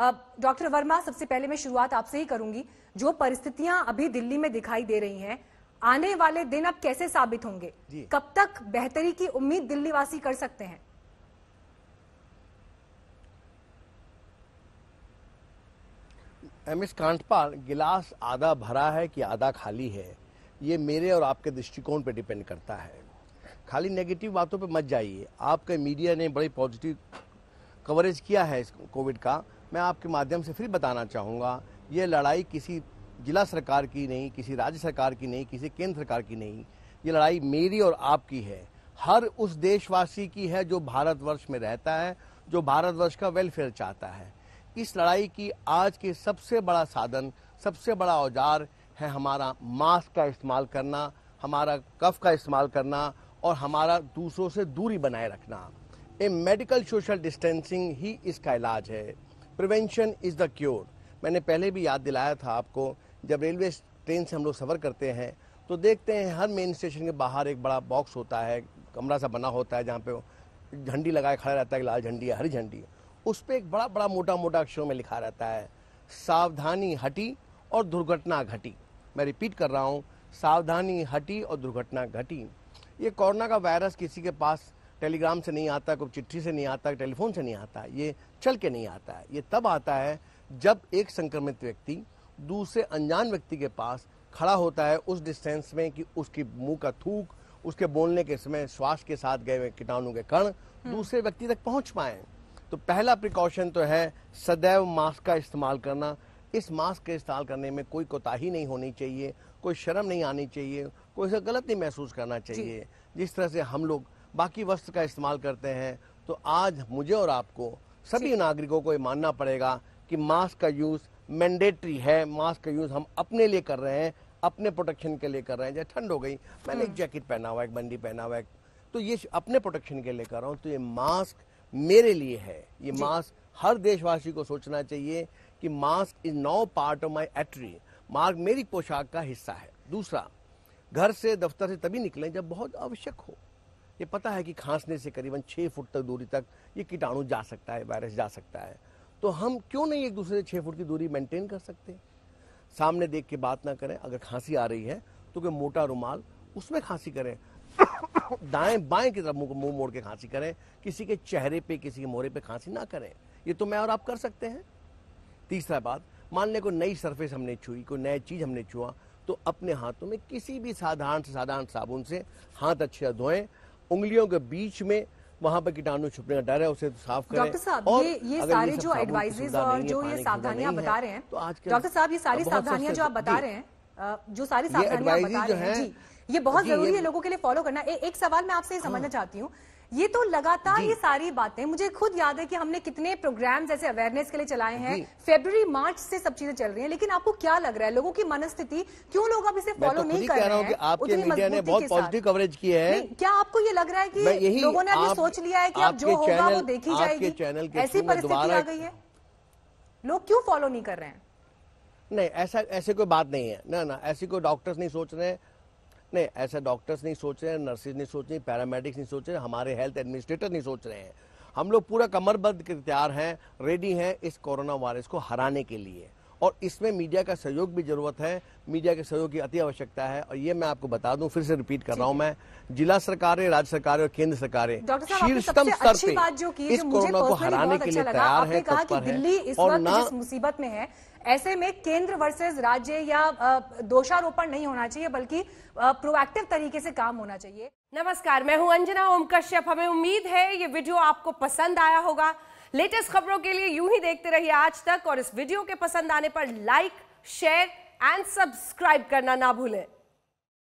Doctor Verma सबसे पहले मैं शुरुआत आपसे ही करूंगी जो परिस्थितियां अभी दिल्ली में दिखाई दे रही हैं आने वाले दिन अब कैसे साबित होंगे कब तक बेहतरी की उम्मीद दिल्लीवासी कर सकते हैं एम एस कांटपाल गिलास आधा भरा है कि आधा खाली है ये मेरे और आपके दृष्टिकोण पर डिपेंड करता है खाली नेगेटिव बातों पर मत जाइए आपके मीडिया ने बड़ी पॉजिटिव कवरेज किया है इस कोविड का मैं आपके माध्यम से फिर बताना चाहूँगा ये लड़ाई किसी जिला सरकार की नहीं किसी राज्य सरकार की नहीं किसी केंद्र सरकार की नहीं ये लड़ाई मेरी और आपकी है हर उस देशवासी की है जो भारतवर्ष में रहता है जो भारतवर्ष का वेलफेयर चाहता है इस लड़ाई की आज के सबसे बड़ा साधन सबसे बड़ा औजार है हमारा मास्क का इस्तेमाल करना हमारा कफ का इस्तेमाल करना और हमारा दूसरों से दूरी बनाए रखना ए मेडिकल सोशल डिस्टेंसिंग ही इसका इलाज है प्रिवेंशन इज़ द क्योर मैंने पहले भी याद दिलाया था आपको जब रेलवे ट्रेन से हम लोग सफ़र करते हैं तो देखते हैं हर मेन स्टेशन के बाहर एक बड़ा बॉक्स होता है कमरा सा बना होता है जहाँ पे झंडी लगाए खड़ा रहता है लाल झंडी हरी झंडी उस पर एक बड़ा बड़ा मोटा मोटा अक्षरों में लिखा रहता है सावधानी हटी और दुर्घटना घटी मैं रिपीट कर रहा हूँ सावधानी हटी और दुर्घटना घटी ये कोरोना का वायरस किसी के पास टेलीग्राम से नहीं आता कोई चिट्ठी से नहीं आता टेलीफोन से नहीं आता ये चल के नहीं आता है ये तब आता है जब एक संक्रमित व्यक्ति दूसरे अनजान व्यक्ति के पास खड़ा होता है उस डिस्टेंस में कि उसकी मुंह का थूक उसके बोलने के समय श्वास के साथ गए हुए कीटाणु के कण हम्म। दूसरे व्यक्ति तक पहुंच पाए तो पहला प्रिकॉशन तो है सदैव मास्क का इस्तेमाल करना इस मास्क के इस्तेमाल करने में कोई कोताही नहीं होनी चाहिए कोई शर्म नहीं आनी चाहिए कोई इसे गलत नहीं महसूस करना चाहिए जिस तरह से हम लोग बाकी वस्त्र का इस्तेमाल करते हैं तो आज मुझे और आपको सभी नागरिकों को ये मानना पड़ेगा कि मास्क का यूज़ मैंडेटरी है मास्क का यूज़ हम अपने लिए कर रहे हैं अपने प्रोटेक्शन के लिए कर रहे हैं जैसे ठंड हो गई मैंने एक जैकेट हाँ। पहना हुआ एक बंडी पहना हुआ तो ये अपने प्रोटेक्शन के लिए कर रहा हूँ तो ये मास्क मेरे लिए है ये मास्क हर देशवासी को सोचना चाहिए कि mask is now part of my attire मार्ग मेरी पोशाक का हिस्सा है दूसरा घर से दफ्तर से तभी निकलें जब बहुत आवश्यक हो ये पता है कि खांसने से करीबन छः फुट तक दूरी तक ये कीटाणु जा सकता है वायरस जा सकता है तो हम क्यों नहीं एक दूसरे से छः फुट की दूरी मेंटेन कर सकते सामने देख के बात ना करें अगर खांसी आ रही है तो कोई मोटा रुमाल उसमें खांसी करें दाएं बाएं की तरफ मुंह मुंह मोड़ के खांसी करें किसी के चेहरे पे किसी के मोहरे पे खांसी ना करें ये तो मैं और आप कर सकते हैं तीसरा बात मान लें कोई नई सरफेस हमने छुई कोई नया चीज़ हमने छुआ तो अपने हाथों में किसी भी साधारण से साधारण साबुन से हाथ अच्छे धोएं उंगलियों के बीच में वहाँ पर कीटाणु छुपने का डर है उसे तो साफ करें डॉक्टर साहब ये ये सारे जो एडवाइजेज और जो ये सावधानियां बता रहे हैं तो आज डॉक्टर साहब ये सारी सावधानियां जो आप बता रहे हैं जो सारी सावधानियां बता रहे हैं ये बहुत जरूरी है लोगों के लिए फॉलो करना एक सवाल मैं आपसे समझना हाँ। चाहती हूँ ये तो लगातार ये सारी बातें मुझे खुद याद है कि हमने कितने प्रोग्राम्स ऐसे अवेयरनेस के लिए चलाए हैं फेब्रुवरी मार्च से सब चीजें चल रही हैं लेकिन आपको क्या लग रहा है लोगों की मनस्थिति क्यों लोग अब इसे फॉलो तो नहीं कर रहे हैं आपके मीडिया ने बहुत पॉजिटिव कवरेज की है क्या आपको ये लग रहा है की लोगों ने अभी सोच लिया है की अब जो होगा वो देखी जाएगी ऐसी परिस्थिति आ गई है लोग क्यों फॉलो नहीं कर रहे हैं नहीं ऐसा ऐसे कोई बात नहीं है ना ना ऐसी कोई डॉक्टर्स नहीं सोच रहे हैं नहीं ऐसा डॉक्टर्स नहीं सोच रहे हैं नर्सेज नहीं सोच रही पैरामेडिक्स नहीं सोच रहे हमारे हेल्थ एडमिनिस्ट्रेटर नहीं सोच रहे हैं हम लोग पूरा कमरबंद तैयार हैं रेडी हैं इस कोरोना वायरस को हराने के लिए और इसमें मीडिया का सहयोग भी जरूरत है मीडिया के सहयोग की अति आवश्यकता है और ये मैं आपको बता दूं फिर से रिपीट कर रहा हूं मैं जिला सरकारें राज्य सरकारें और केंद्र सरकारें शीर्षतम स्तर पर इस कोरोना को हराने के अच्छा लिए तैयार है और ना मुसीबत में है ऐसे में केंद्र वर्सेस राज्य या दोषारोपण नहीं होना चाहिए बल्कि प्रोएक्टिव तरीके से काम होना चाहिए नमस्कार मैं हूं अंजना ओम कश्यप हमें उम्मीद है ये वीडियो आपको पसंद आया होगा लेटेस्ट खबरों के लिए यूं ही देखते रहिए आज तक और इस वीडियो के पसंद आने पर लाइक शेयर एंड सब्सक्राइब करना ना भूलें